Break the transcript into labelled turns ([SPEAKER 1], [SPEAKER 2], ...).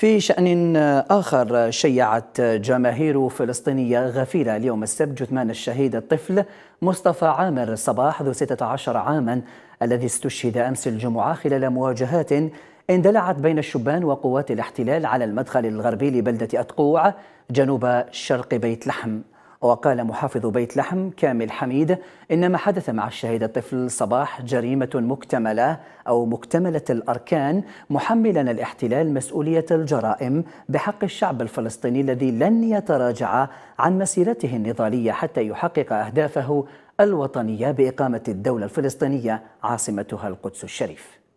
[SPEAKER 1] في شأن آخر شيعت جماهير فلسطينية غفيرة اليوم السبت جثمان الشهيد الطفل مصطفى عامر صباح ذو 16 عاما الذي استشهد أمس الجمعة خلال مواجهات اندلعت بين الشبان وقوات الاحتلال على المدخل الغربي لبلدة أتقوع جنوب شرق بيت لحم وقال محافظ بيت لحم كامل حميد إن ما حدث مع الشهيد الطفل صباح جريمة مكتملة أو مكتملة الأركان محملا الاحتلال مسؤولية الجرائم بحق الشعب الفلسطيني الذي لن يتراجع عن مسيرته النضالية حتى يحقق أهدافه الوطنية بإقامة الدولة الفلسطينية عاصمتها القدس الشريف